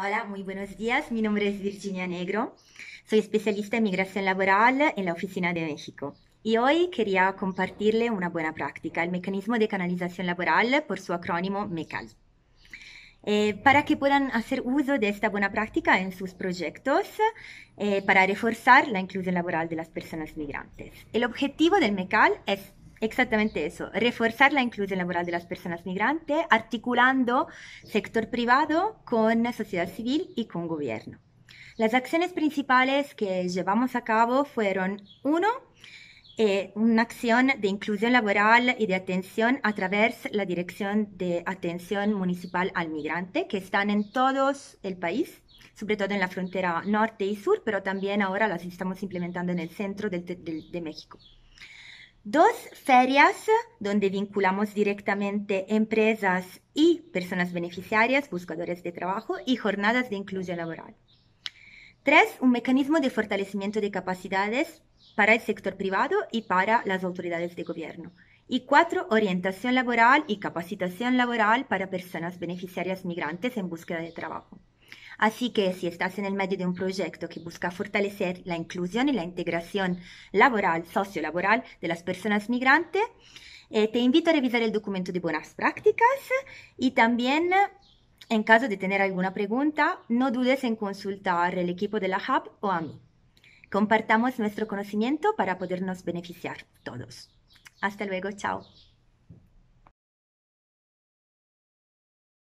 Hola, muy buenos días. Mi nombre es Virginia Negro. Soy especialista en migración laboral en la Oficina de México. Y hoy quería compartirle una buena práctica, el mecanismo de canalización laboral por su acrónimo MECAL. Eh, para que puedan hacer uso de esta buena práctica en sus proyectos eh, para reforzar la inclusión laboral de las personas migrantes. El objetivo del MECAL es Exactamente eso, reforzar la inclusión laboral de las personas migrantes articulando sector privado con sociedad civil y con gobierno. Las acciones principales que llevamos a cabo fueron, uno, eh, una acción de inclusión laboral y de atención a través de la Dirección de Atención Municipal al Migrante, que están en todo el país, sobre todo en la frontera norte y sur, pero también ahora las estamos implementando en el centro de México dos ferias donde vinculamos directamente empresas y personas beneficiarias, buscadores de trabajo y jornadas de inclusión laboral. Tres, un mecanismo de fortalecimiento de capacidades para el sector privado y para las autoridades de gobierno. Y cuatro, orientación laboral y capacitación laboral para personas beneficiarias migrantes en búsqueda de trabajo. Así que si estás en el medio de un proyecto que busca fortalecer la inclusión y la integración laboral, sociolaboral de las personas migrantes, eh, te invito a revisar el documento de buenas prácticas y también en caso de tener alguna pregunta, no dudes en consultar el equipo de la Hub o a mí. Compartamos nuestro conocimiento para podernos beneficiar todos. Hasta luego, chao.